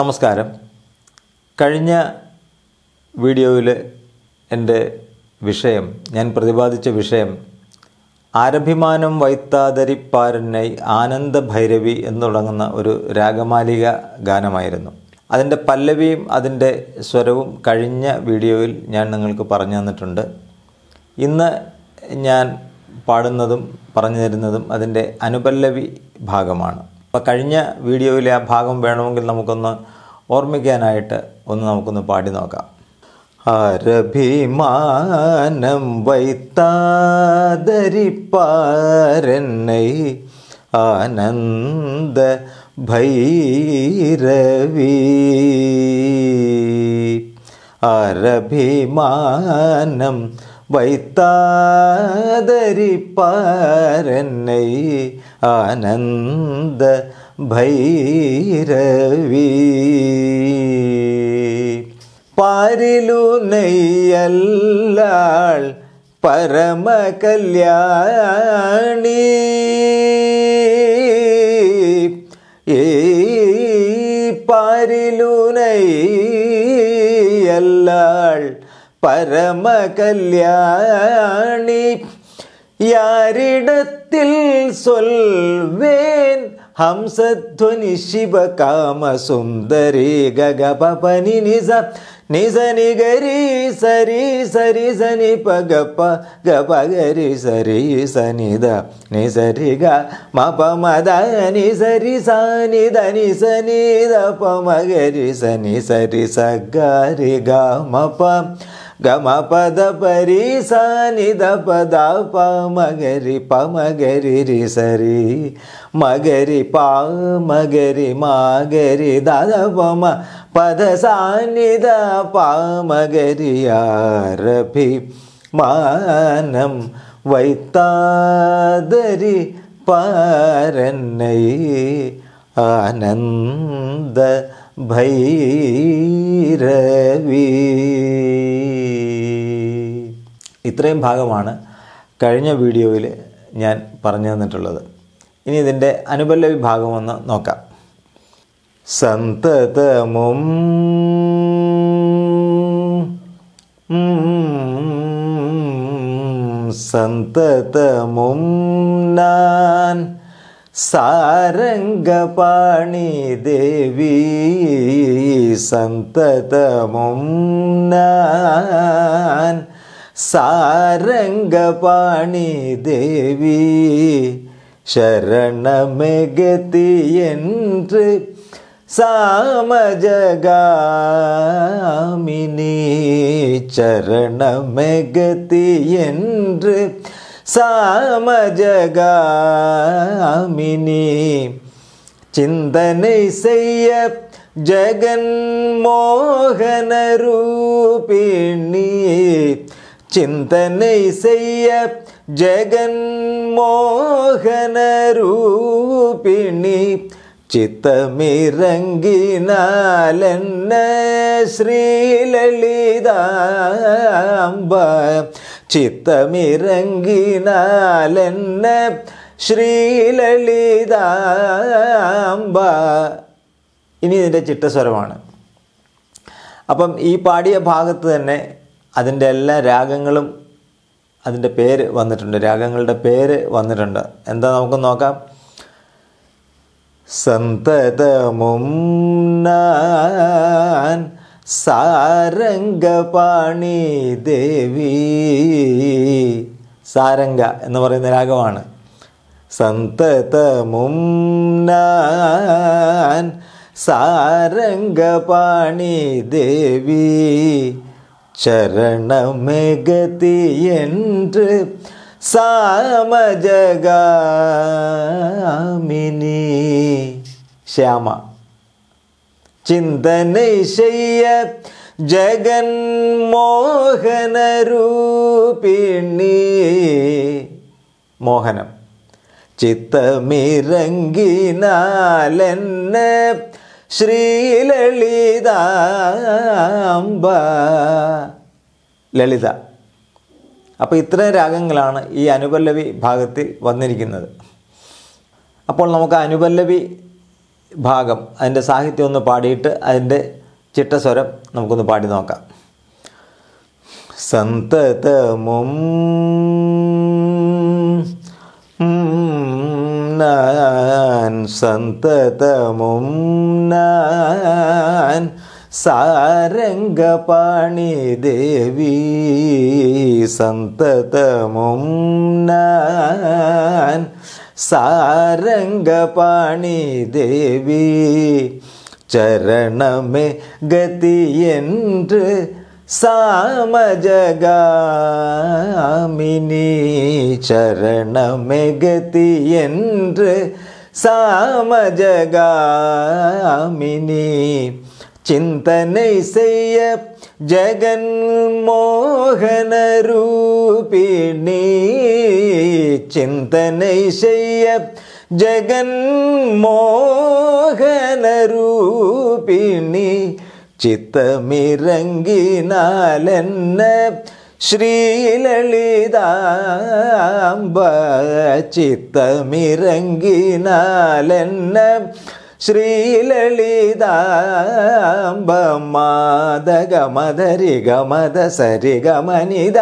നമസ്കാരം കഴിഞ്ഞ വീഡിയോയിൽ എൻ്റെ വിഷയം ഞാൻ പ്രതിപാദിച്ച വിഷയം ആരഭിമാനം വൈത്താതരിപ്പാരനൈ ആനന്ദ ഭൈരവി എന്ന് തുടങ്ങുന്ന ഒരു രാഗമാലിക ഗാനമായിരുന്നു അതിൻ്റെ പല്ലവിയും അതിൻ്റെ സ്വരവും കഴിഞ്ഞ വീഡിയോയിൽ ഞാൻ നിങ്ങൾക്ക് പറഞ്ഞു തന്നിട്ടുണ്ട് ഇന്ന് ഞാൻ പാടുന്നതും പറഞ്ഞു തരുന്നതും അതിൻ്റെ അനുപല്ലവി ഭാഗമാണ് അപ്പം കഴിഞ്ഞ വീഡിയോയിലെ ആ ഭാഗം വേണമെങ്കിൽ നമുക്കൊന്ന് ഓർമ്മിക്കാനായിട്ട് ഒന്ന് നമുക്കൊന്ന് പാടി നോക്കാം അരഭിമാനം വൈത്താദരിപ്പാരെന്നൈ ആനന്ദ ഭൈരവി അരഭിമാനം വൈത്താദരിപ്പാരെന്നൈ ആനന്ദ ഭൈരവി പാരിലുനയ്യല്ലാൾ പരമകല്യാണി ഏ പാരിലുനയ്യല്ലാൾ പരമകല്യാണി யாரிடத்தில் சொல்வேன் ஹம்சத்வனி சிவ காம சுந்தரி ககபபனி நிச நிச நிகரி சரி சரி சனி பகப்ப கபகரி சரி சனித நிசரி க மபமத நிசரி சனித நிச நித பமகரி சனி சரி சகரி க மப ഗമപദ പരിസാനിത പദ പമഗരി പ രി സരി മഗരി പ മഗരി മാഗരി ദാദ പമ പദ സാനിത പാമഗരിയാരഭി മാനം വൈത്താദരി പാരന്നൈ ആനന്ദ ഭൈരവി ഇത്രയും ഭാഗമാണ് കഴിഞ്ഞ വീഡിയോയിൽ ഞാൻ പറഞ്ഞു തന്നിട്ടുള്ളത് ഇനി ഇതിൻ്റെ അനുബല്ല വിഭാഗമൊന്ന് നോക്കാം സന്തതമും സന്തതമും നാൻ சாரங்கபாணி தேவி சந்ததமும் நான் சாரங்கபாணி தேவி சரணமெகதி என்று சாமஜகாமினி சரணமெகதி என்று சாமஜகாமினி சிந்தனை செய்ய ஜெகன்மோகனரூபிணி சிந்தனை செய்ய ജഗന്മോഹനരൂപിണി ചിത്തമിറങ്ങിനാലെന്ന ശ്രീലളിതാംബ ചിത്തമിറങ്ങിനാലെന്നെ ശ്രീലളിതാംബ ഇനി ഇതിൻ്റെ ചിട്ടസ്വരമാണ് അപ്പം ഈ പാടിയ ഭാഗത്ത് തന്നെ അതിൻ്റെ എല്ലാ രാഗങ്ങളും അതിൻ്റെ പേര് വന്നിട്ടുണ്ട് രാഗങ്ങളുടെ പേര് വന്നിട്ടുണ്ട് എന്താ നമുക്ക് നോക്കാം സന്തതമും നാൻ സാരംഗപാണി ദേവി സാരംഗ എന്ന് പറയുന്ന രാഗമാണ് സന്തതമും സാരംഗപാണി ദേവി ചരണമേഗതി സാമജഗാമിനി ശ്യാമ ചിന്തனை செய்ய ജഗന്മോഹനരൂപിണി മോഹനം ചിത്തമിറങ്ങിനാലെന്നെ ശ്രീലളിതാംബ ലളിത അപ്പോൾ ഇത്രയും രാഗങ്ങളാണ് ഈ അനുപല്ലവി ഭാഗത്തിൽ വന്നിരിക്കുന്നത് അപ്പോൾ നമുക്ക് അനുപല്ലവി ഭാഗം അതിൻ്റെ സാഹിത്യം ഒന്ന് പാടിയിട്ട് അതിൻ്റെ ചിട്ടസ്വരം നമുക്കൊന്ന് പാടി നോക്കാം സന്തതമും നാൻ സന്തതമും നാൻ സാരംഗപാണി ദേവി സന്തതമും നാൻ சாரங்கபாணி தேவி சரணமே கதி என்று சாமஜகாமினி சரணமே கதி என்று சாமஜகாமினி சிந்தனை செய்ய ஜெகன்மோகனரூபிணி சிந்தனை செய்ய ജഗന്മോഹനരൂപിണി ചിത്തമിറങ്ങിനാലെന്ന ശ്രീലളിതാംബ ചിത്തമിറങ്ങിനാലെന്ന ಶ್ರೀಲಲಿದಾಂಬ ಮಾದಗ ಮದರಿ ಗಮದ ಸರಿ ಗಮನಿದ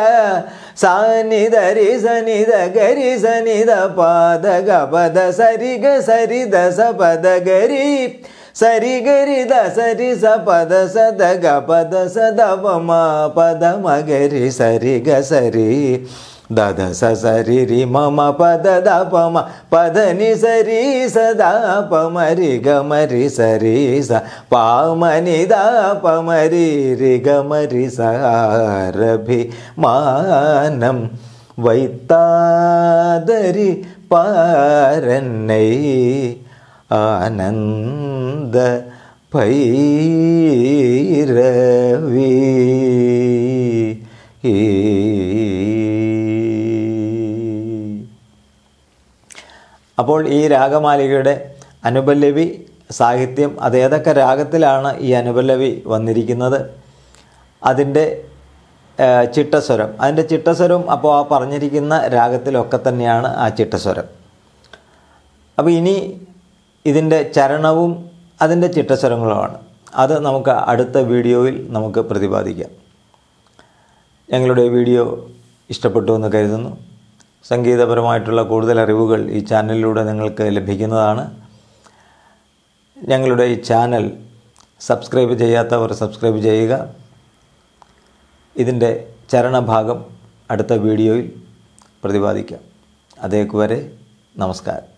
ಸಾನಿದ ರಿ ಸನಿದ ಗರಿ ಸನಿದ ಪಾದ ಗಪದ ಸರಿಗ ಸರಿದ ಸಪದ ಗರಿ ಸರಿ ಗರಿ ದ ಸರಿ ಸ ಪದ ಸದ ಗ ಪದ ಸದ ಮ ಪದ ಮಗರಿ ಸರಿ ಗ ಸರಿ దద సరి రి మమ పద ద పమ పద ని సరి సద పమరి గమరి సరి స పామని ద పమరి రి గమరి సారభిమానం வைத்தாதரி பாரன்னை ஆனந்த பைரவி അപ്പോൾ ഈ രാഗമാലികയുടെ അനുപല്ലവി സാഹിത്യം അത് ഏതൊക്കെ രാഗത്തിലാണ് ഈ അനുപല്ലവി വന്നിരിക്കുന്നത് അതിൻ്റെ ചിട്ടസ്വരം അതിൻ്റെ ചിട്ടസ്വരം അപ്പോൾ ആ പറഞ്ഞിരിക്കുന്ന രാഗത്തിലൊക്കെ തന്നെയാണ് ആ ചിട്ടസ്വരം അപ്പോൾ ഇനി ഇതിൻ്റെ ചരണവും അതിൻ്റെ ചിട്ടസ്വരങ്ങളുമാണ് അത് നമുക്ക് അടുത്ത വീഡിയോയിൽ നമുക്ക് പ്രതിപാദിക്കാം ഞങ്ങളുടെ വീഡിയോ ഇഷ്ടപ്പെട്ടു എന്ന് കരുതുന്നു സംഗീതപരമായിട്ടുള്ള കൂടുതൽ അറിവുകൾ ഈ ചാനലിലൂടെ നിങ്ങൾക്ക് ലഭിക്കുന്നതാണ് ഞങ്ങളുടെ ഈ ചാനൽ സബ്സ്ക്രൈബ് ചെയ്യാത്തവർ സബ്സ്ക്രൈബ് ചെയ്യുക ഇതിൻ്റെ ചരണഭാഗം അടുത്ത വീഡിയോയിൽ പ്രതിപാദിക്കാം അതേക്കുവരെ നമസ്കാരം